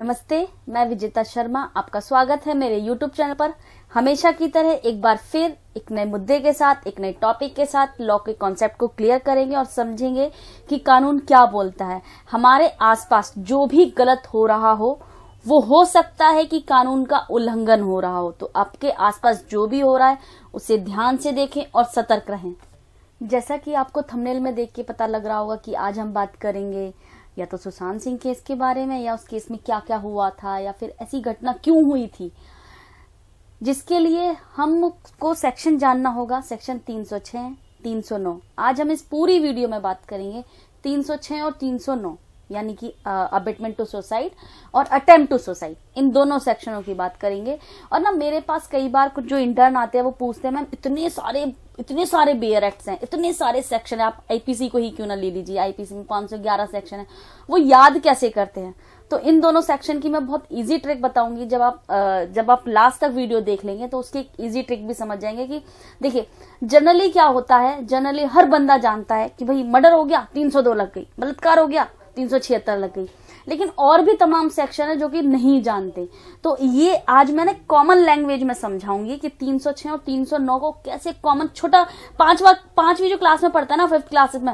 नमस्ते मैं विजेता शर्मा आपका स्वागत है मेरे YouTube चैनल पर हमेशा की तरह एक बार फिर एक नए मुद्दे के साथ एक नए टॉपिक के साथ लॉ के कॉन्सेप्ट को क्लियर करेंगे और समझेंगे कि कानून क्या बोलता है हमारे आसपास जो भी गलत हो रहा हो वो हो सकता है कि कानून का उल्लंघन हो रहा हो तो आपके आसपास जो भी हो रहा है उसे ध्यान से देखें और सतर्क रहें जैसा कि आपको थंबनेल में देख के पता लग रहा होगा कि आज हम बात करेंगे या तो सुशांत सिंह केस के बारे में या उस केस में क्या क्या हुआ था या फिर ऐसी घटना क्यों हुई थी जिसके लिए हमको सेक्शन जानना होगा सेक्शन 306, 309। आज हम इस पूरी वीडियो में बात करेंगे 306 और 309। यानी कि अबेटमेंट टू सुसाइड और अटेम्प्ट टू सुसाइड इन दोनों सेक्शनों की बात करेंगे और ना मेरे पास कई बार कुछ जो इंटर्न आते हैं वो पूछते हैं मैम इतने सारे इतने सारे बेयर एक्ट्स हैं इतने सारे सेक्शन है आप आईपीसी को ही क्यों ना ले लीजिए आईपीसी में पांच सौ ग्यारह सेक्शन है वो याद कैसे करते हैं तो इन दोनों सेक्शन की मैं बहुत इजी ट्रिक बताऊंगी जब आप जब आप लास्ट तक वीडियो देख लेंगे तो उसकी एक इजी ट्रिक भी समझ जाएंगे कि देखिए जनरली क्या होता है जनरली हर बंदा जानता है कि भाई मर्डर हो गया तीन सौ दो लग गई बलात्कार हो गया तीन लग गई लेकिन और भी तमाम सेक्शन है जो कि नहीं जानते तो ये आज मैंने कॉमन लैंग्वेज में समझाऊंगी कि 306 और 309 को कैसे कॉमन छोटा पांचवा पांचवी जो क्लास में पढ़ता है ना फिफ्थ क्लास में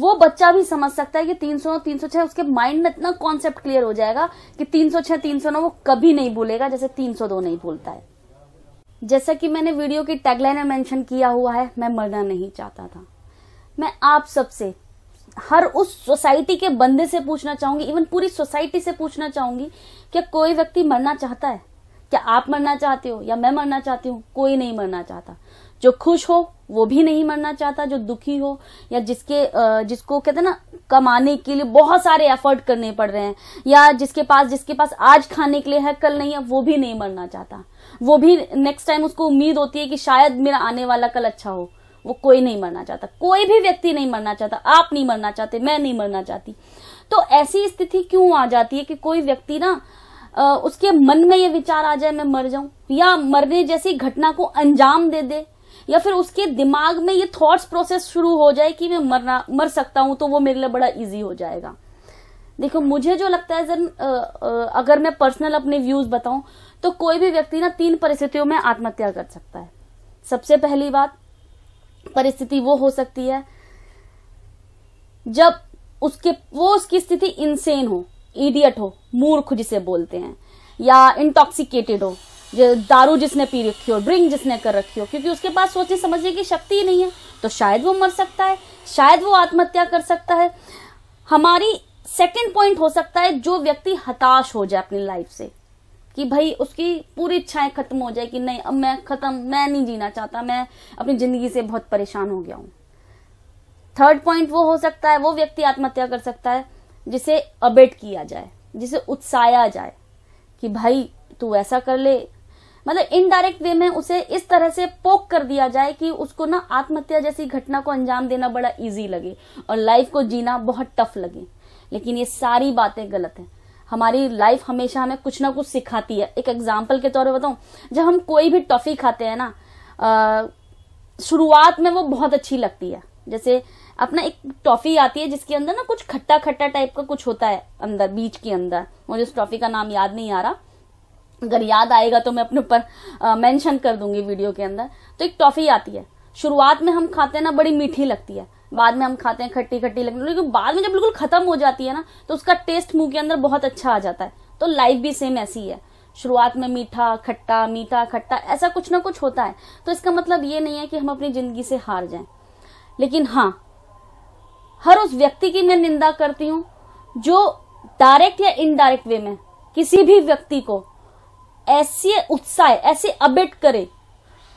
वो बच्चा भी समझ सकता है कि 300 306 उसके माइंड में इतना कॉन्सेप्ट क्लियर हो जाएगा कि 306 309 वो कभी नहीं भूलेगा जैसे 302 नहीं भूलता है जैसा कि मैंने वीडियो की टैगलाइन में मेंशन किया हुआ है मैं मरना नहीं चाहता था मैं आप सबसे हर उस सोसाइटी के बंदे से पूछना चाहूंगी इवन पूरी सोसाइटी से पूछना चाहूंगी क्या कोई व्यक्ति मरना चाहता है क्या आप मरना चाहते हो या मैं मरना चाहती हूँ कोई नहीं मरना चाहता जो खुश हो वो भी नहीं मरना चाहता जो दुखी हो या जिसके जिसको कहते हैं ना कमाने के लिए बहुत सारे एफर्ट करने पड़ रहे हैं या जिसके पास जिसके पास आज खाने के लिए है कल नहीं है वो भी नहीं मरना चाहता वो भी नेक्स्ट टाइम उसको उम्मीद होती है कि शायद मेरा आने वाला कल अच्छा हो वो कोई नहीं मरना चाहता कोई भी व्यक्ति नहीं मरना चाहता आप नहीं मरना चाहते मैं नहीं मरना चाहती तो ऐसी स्थिति क्यों आ जाती है कि कोई व्यक्ति ना उसके मन में ये विचार आ जाए मैं मर जाऊं या मरने जैसी घटना को अंजाम दे दे या फिर उसके दिमाग में ये थॉट्स प्रोसेस शुरू हो जाए कि मैं मरना मर सकता हूं तो वो मेरे लिए बड़ा इजी हो जाएगा देखो मुझे जो लगता है जन अगर मैं पर्सनल अपने व्यूज बताऊं तो कोई भी व्यक्ति ना तीन परिस्थितियों में आत्महत्या कर सकता है सबसे पहली बात परिस्थिति वो हो सकती है जब उसके वो उसकी स्थिति इंसेन हो इडियट हो मूर्ख जिसे बोलते हैं या इंटॉक्सिकेटेड हो दारू जिसने पी रखी हो ड्रिंक जिसने कर रखी हो क्योंकि उसके पास सोचने समझने की शक्ति ही नहीं है तो शायद वो मर सकता है शायद वो आत्महत्या कर सकता है हमारी सेकेंड पॉइंट हो सकता है जो व्यक्ति हताश हो जाए अपनी लाइफ से कि भाई उसकी पूरी इच्छाएं खत्म हो जाए कि नहीं अब मैं खत्म मैं नहीं जीना चाहता मैं अपनी जिंदगी से बहुत परेशान हो गया हूं थर्ड पॉइंट वो हो सकता है वो व्यक्ति आत्महत्या कर सकता है जिसे अबेट किया जाए जिसे उत्साया जाए कि भाई तू ऐसा कर ले मतलब इनडायरेक्ट वे में उसे इस तरह से पोक कर दिया जाए कि उसको ना आत्महत्या जैसी घटना को अंजाम देना बड़ा इजी लगे और लाइफ को जीना बहुत टफ लगे लेकिन ये सारी बातें गलत है हमारी लाइफ हमेशा हमें कुछ ना कुछ सिखाती है एक एग्जाम्पल के तौर पर बताऊं जब हम कोई भी टॉफी खाते हैं ना शुरुआत में वो बहुत अच्छी लगती है जैसे अपना एक टॉफी आती है जिसके अंदर ना कुछ खट्टा खट्टा टाइप का कुछ होता है अंदर बीच के अंदर मुझे उस टॉफी का नाम याद नहीं आ रहा अगर याद आएगा तो मैं अपने ऊपर मेंशन कर दूंगी वीडियो के अंदर तो एक टॉफी आती है शुरुआत में हम खाते हैं ना बड़ी मीठी लगती है बाद में हम खाते हैं खट्टी खट्टी लगने लेकिन बाद में जब बिल्कुल खत्म हो जाती है ना तो उसका टेस्ट मुंह के अंदर बहुत अच्छा आ जाता है तो लाइफ भी सेम ऐसी है शुरुआत में मीठा खट्टा मीठा खट्टा ऐसा कुछ ना कुछ होता है तो इसका मतलब ये नहीं है कि हम अपनी जिंदगी से हार जाए लेकिन हाँ हर उस व्यक्ति की मैं निंदा करती हूँ जो डायरेक्ट या इनडायरेक्ट वे में किसी भी व्यक्ति को ऐसे उत्साह ऐसे अबेट करे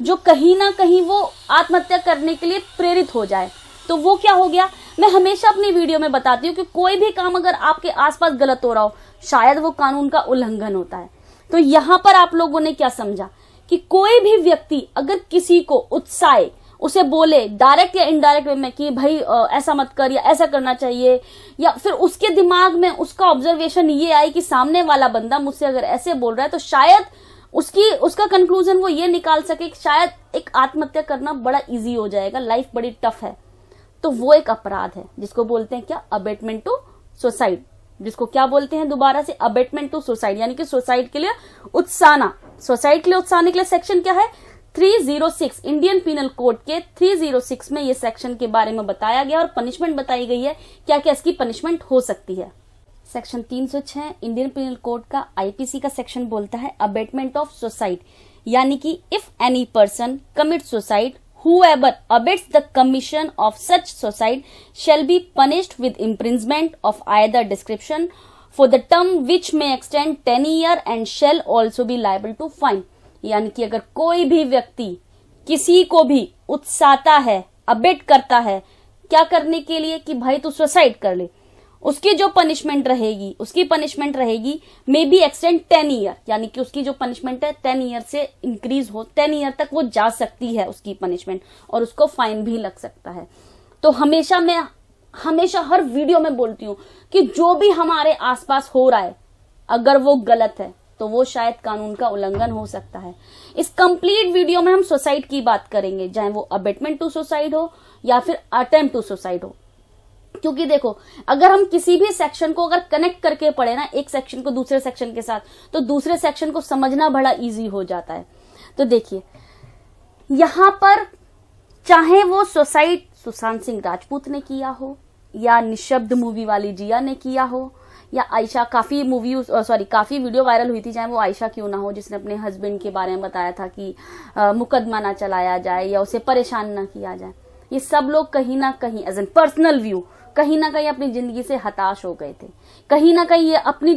जो कहीं ना कहीं वो आत्महत्या करने के लिए प्रेरित हो जाए तो वो क्या हो गया मैं हमेशा अपनी वीडियो में बताती हूँ कि कोई भी काम अगर आपके आसपास गलत हो रहा हो शायद वो कानून का उल्लंघन होता है तो यहाँ पर आप लोगों ने क्या समझा कि कोई भी व्यक्ति अगर किसी को उत्साह उसे बोले डायरेक्ट या इनडायरेक्ट वे में कि भाई ऐसा मत कर या ऐसा करना चाहिए या फिर उसके दिमाग में उसका ऑब्जर्वेशन ये आई कि सामने वाला बंदा मुझसे अगर ऐसे बोल रहा है तो शायद उसकी उसका कंक्लूजन वो ये निकाल सके कि शायद एक आत्महत्या करना बड़ा इजी हो जाएगा लाइफ बड़ी टफ है तो वो एक अपराध है जिसको बोलते हैं क्या अबेटमेंट टू सुसाइड जिसको क्या बोलते हैं दोबारा से अबेटमेंट टू सुसाइड यानी कि सुसाइड के लिए उत्साहना सुसाइड के लिए उत्साहने के लिए सेक्शन क्या है 306 इंडियन पिनल कोड के 306 में ये सेक्शन के बारे में बताया गया और पनिशमेंट बताई गई है क्या क्या इसकी पनिशमेंट हो सकती है सेक्शन 306 इंडियन पिनल कोड का आईपीसी का सेक्शन बोलता है अबेटमेंट ऑफ सुसाइड यानी कि if any person commit suicide whoever abets the commission of such suicide shall be punished with imprisonment of either description for the term which may extend 10 year and shall also be liable to fine yani ki agar koi bhi vyakti kisi ko bhi utsata hai abet karta hai kya karne ke liye ki bhai tu suicide kar le उसकी जो punishment रहेगी उसकी punishment रहेगी may be extend ten year यानी कि उसकी जो punishment है टेन ईयर से इंक्रीज हो टेन ईयर तक वो जा सकती है उसकी पनिशमेंट और उसको फाइन भी लग सकता है तो हमेशा मैं हमेशा हर वीडियो में बोलती हूँ कि जो भी हमारे आसपास हो रहा है अगर वो गलत है तो वो शायद कानून का उल्लंघन हो सकता है इस कंप्लीट वीडियो में हम सुसाइड की बात करेंगे चाहे वो अबेटमेंट टू सुसाइड हो या फिर अटेम्प्ट टू सुसाइड हो क्योंकि देखो अगर हम किसी भी सेक्शन को अगर कनेक्ट करके पढ़े ना एक सेक्शन को दूसरे सेक्शन के साथ तो दूसरे सेक्शन को समझना बड़ा इजी हो जाता है तो देखिए यहां पर चाहे वो सुसाइड सुशांत सिंह राजपूत ने किया हो या निशब्द मूवी वाली जिया ने किया हो या आयशा काफ़ी मूवी सॉरी काफ़ी वीडियो वायरल हुई थी चाहे वो आयशा क्यों ना हो जिसने अपने हस्बैंड के बारे में बताया था कि आ, मुकदमा ना चलाया जाए या उसे परेशान ना किया जाए ये सब लोग कहीं ना कहीं एज एन पर्सनल व्यू कहीं ना कहीं अपनी जिंदगी से हताश हो गए थे कहीं ना कहीं ये अपनी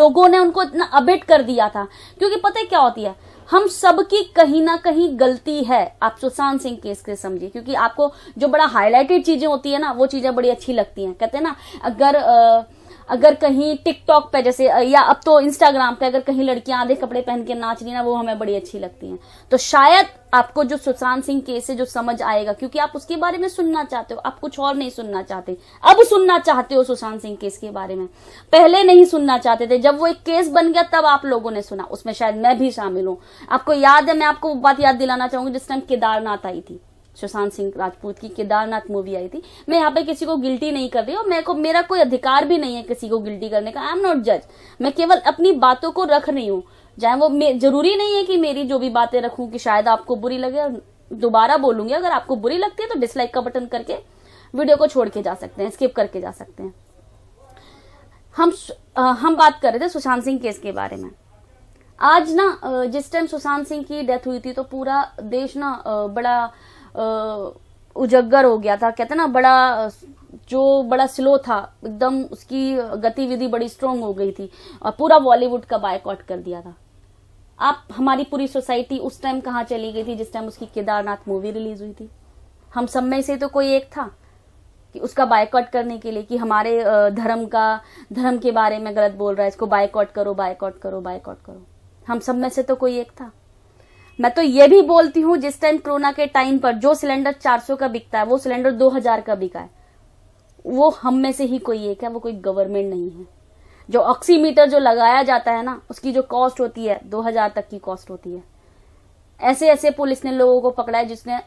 लोगों ने उनको इतना अबेट कर दिया था क्योंकि पता है क्या होती है हम सबकी कहीं ना कहीं गलती है आप सुशांत सिंह केस के समझिए क्योंकि आपको जो बड़ा हाईलाइटेड चीजें होती है ना वो चीजें बड़ी अच्छी लगती हैं कहते हैं ना अगर आ, अगर कहीं टिकटॉक पे जैसे या अब तो इंस्टाग्राम पे अगर कहीं लड़कियां आधे कपड़े पहन के नाच रही ना वो हमें बड़ी अच्छी लगती हैं तो शायद आपको जो सुशांत सिंह केस से जो समझ आएगा क्योंकि आप उसके बारे में सुनना चाहते हो आप कुछ और नहीं सुनना चाहते अब सुनना चाहते हो सुशांत सिंह केस के बारे में पहले नहीं सुनना चाहते थे जब वो एक केस बन गया तब आप लोगों ने सुना उसमें शायद मैं भी शामिल हूं आपको याद है मैं आपको बात याद दिलाना चाहूंगी जिस टाइम केदारनाथ आई थी सुशांत सिंह राजपूत की केदारनाथ मूवी आई थी मैं यहाँ पे किसी को गिल्टी नहीं कर रही और मेरे को मेरा कोई अधिकार भी नहीं है किसी को गिल्टी करने का आई एम नॉट जज मैं केवल अपनी बातों को रख रही हूँ चाहे वो जरूरी नहीं है कि मेरी जो भी बातें रखू कि शायद आपको बुरी लगे दोबारा बोलूंगी अगर आपको बुरी लगती है तो डिसलाइक का बटन करके वीडियो को छोड़ के जा सकते हैं स्किप करके जा सकते हैं हम आ, हम बात कर रहे थे सुशांत सिंह केस के बारे में आज ना जिस टाइम सुशांत सिंह की डेथ हुई थी तो पूरा देश ना बड़ा उजगर हो गया था कहते ना बड़ा जो बड़ा स्लो था एकदम उसकी गतिविधि बड़ी स्ट्रांग हो गई थी और पूरा बॉलीवुड का बायकॉट कर दिया था आप हमारी पूरी सोसाइटी उस टाइम कहाँ चली गई थी जिस टाइम उसकी केदारनाथ मूवी रिलीज हुई थी हम सब में से तो कोई एक था कि उसका बायकॉट करने के लिए कि हमारे धर्म का धर्म के बारे में गलत बोल रहा है इसको बायकॉट करो बायकॉट करो बायकॉट करो हम सब में से तो कोई एक था मैं तो ये भी बोलती हूँ जिस टाइम कोरोना के टाइम पर जो सिलेंडर 400 का बिकता है वो सिलेंडर 2000 का बिका है वो हम में से ही कोई एक है वो कोई गवर्नमेंट नहीं है जो ऑक्सीमीटर जो लगाया जाता है ना उसकी जो कॉस्ट होती है 2000 तक की कॉस्ट होती है ऐसे ऐसे पुलिस ने लोगों को पकड़ा है जिसने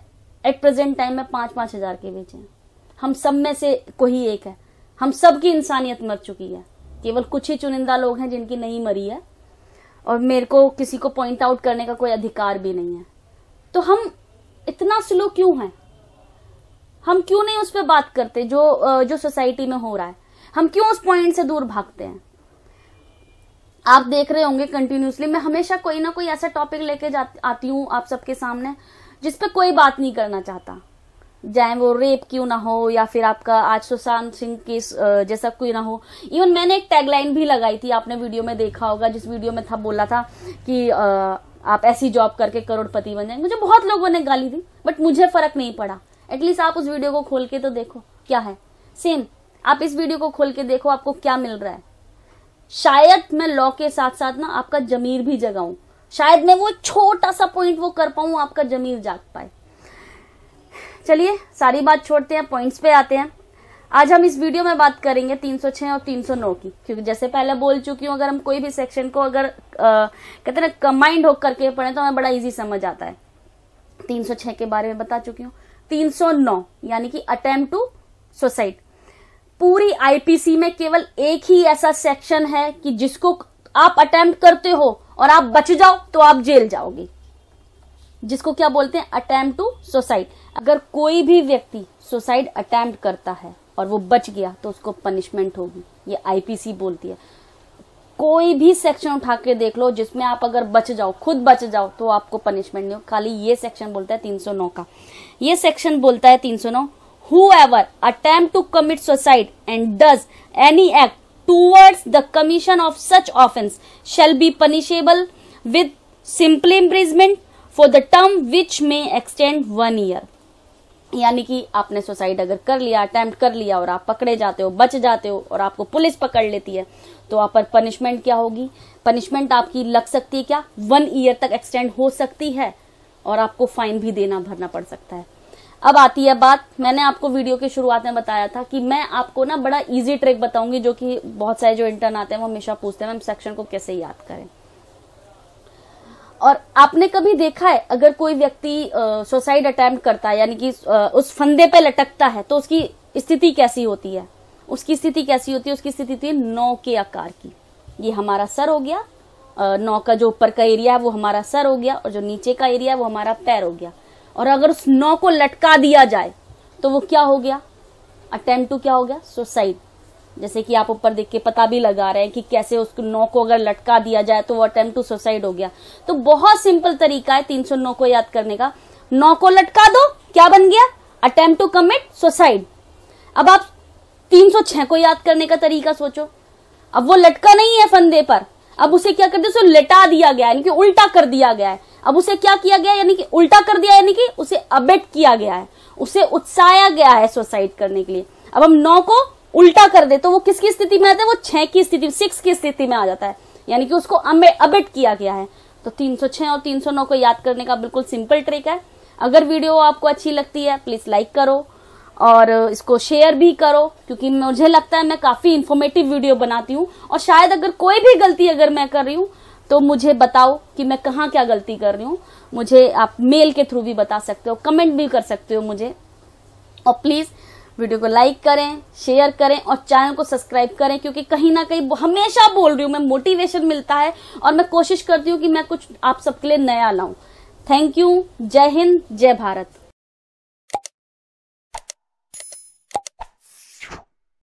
एट प्रेजेंट टाइम में पांच पांच हजार के बेचे हैं हम सब में से कोई एक है हम सबकी इंसानियत मर चुकी है केवल कुछ ही चुनिंदा लोग हैं जिनकी नहीं मरी है और मेरे को किसी को पॉइंट आउट करने का कोई अधिकार भी नहीं है तो हम इतना स्लो क्यों हैं हम क्यों नहीं उस पर बात करते जो जो सोसाइटी में हो रहा है हम क्यों उस पॉइंट से दूर भागते हैं आप देख रहे होंगे कंटिन्यूसली मैं हमेशा कोई ना कोई ऐसा टॉपिक लेके आती हूँ आप सबके सामने जिसपे कोई बात नहीं करना चाहता जाए वो रेप क्यों ना हो या फिर आपका आज सुशांत सिंह केस जैसा कोई ना हो इवन मैंने एक टैगलाइन भी लगाई थी आपने वीडियो में देखा होगा जिस वीडियो में था बोला था कि आप ऐसी जॉब करके करोड़पति बन जाएंगे मुझे बहुत लोगों ने गाली दी बट मुझे फर्क नहीं पड़ा एटलीस्ट आप उस वीडियो को खोल के तो देखो क्या है सेम आप इस वीडियो को खोल के देखो आपको क्या मिल रहा है शायद मैं लॉ के साथ साथ ना आपका जमीर भी जगाऊं शायद मैं वो छोटा सा पॉइंट वो कर पाऊं आपका जमीर जाग पाए चलिए सारी बात छोड़ते हैं पॉइंट्स पे आते हैं आज हम इस वीडियो में बात करेंगे 306 और 309 की क्योंकि जैसे पहले बोल चुकी हूँ अगर हम कोई भी सेक्शन को अगर कहते ना कंबाइंड होकर के पढ़े तो हमें बड़ा इजी समझ आता है 306 के बारे में बता चुकी हूँ 309 यानी कि अटेम्प्ट टू सुसाइड पूरी आईपीसी में केवल एक ही ऐसा सेक्शन है कि जिसको आप अटेम्प्ट करते हो और आप बच जाओ तो आप जेल जाओगे जिसको क्या बोलते हैं अटैम्प्ट टू सुसाइड अगर कोई भी व्यक्ति सुसाइड अटैम्प्ट करता है और वो बच गया तो उसको पनिशमेंट होगी ये आईपीसी बोलती है कोई भी सेक्शन उठा के देख लो जिसमें आप अगर बच जाओ खुद बच जाओ तो आपको पनिशमेंट नहीं हो खाली ये सेक्शन बोलता है 309 का ये सेक्शन बोलता है 309 whoever attempt to commit suicide and does any act towards the commission of such offence shall be punishable with simple imprisonment for the term which may extend one year यानी कि आपने suicide अगर कर लिया attempt कर लिया और आप पकड़े जाते हो बच जाते हो और आपको पुलिस पकड़ लेती है तो आप पर पनिशमेंट क्या होगी पनिशमेंट आपकी लग सकती है क्या वन ईयर तक एक्सटेंड हो सकती है और आपको फाइन भी देना भरना पड़ सकता है अब आती है बात मैंने आपको वीडियो की शुरुआत में बताया था कि मैं आपको ना बड़ा इजी ट्रिक बताऊंगी जो कि बहुत सारे जो इंटर्न आते हैं वो हमेशा पूछते हैं मैम सेक्शन को कैसे याद करें और आपने कभी देखा है अगर कोई व्यक्ति सुसाइड अटेम्प्ट करता है यानी कि उस फंदे पे लटकता है तो उसकी स्थिति कैसी होती है उसकी स्थिति कैसी होती है उसकी स्थिति होती है नौ के आकार की ये हमारा सर हो गया नौ का जो ऊपर का एरिया है वो हमारा सर हो गया और जो नीचे का एरिया है वो हमारा पैर हो गया और अगर उस नौ को लटका दिया जाए तो वो क्या हो गया अटेम्प्ट टू क्या हो गया सुसाइड जैसे कि आप ऊपर देख के पता भी लगा रहे हैं कि कैसे उसको नौ को अगर लटका दिया जाए तो वो अटेम्प्ट टू सुसाइड हो गया तो बहुत सिंपल तरीका है तीन सौ नौ को याद करने का नौ को लटका दो क्या बन गया अटेम्प्ट टू कमिट सुसाइड अब आप तीन सौ छह को याद करने का तरीका सोचो अब वो लटका नहीं है फंदे पर अब उसे क्या कर दिया उसे लटा दिया गया यानी कि उल्टा कर दिया गया है अब उसे क्या किया गया यानी कि उल्टा कर दिया यानी कि उसे अबेट किया गया है उसे उत्साया गया है सुसाइड करने के लिए अब हम नौ को उल्टा कर दे तो वो किसकी स्थिति में आता है वो छह की स्थिति सिक्स की स्थिति में आ जाता है यानी कि उसको अबेट किया गया है तो 306 और 309 को याद करने का बिल्कुल सिंपल ट्रिक है अगर वीडियो आपको अच्छी लगती है प्लीज लाइक करो और इसको शेयर भी करो क्योंकि मुझे लगता है मैं काफी इन्फॉर्मेटिव वीडियो बनाती हूँ और शायद अगर कोई भी गलती अगर मैं कर रही हूँ तो मुझे बताओ कि मैं कहाँ क्या गलती कर रही हूँ मुझे आप मेल के थ्रू भी बता सकते हो कमेंट भी कर सकते हो मुझे और प्लीज़ वीडियो को लाइक करें शेयर करें और चैनल को सब्सक्राइब करें क्योंकि कहीं ना कहीं हमेशा बोल रही हूँ मैं मोटिवेशन मिलता है और मैं कोशिश करती हूँ कि मैं कुछ आप सबके लिए नया लाऊं थैंक यू जय हिंद जय भारत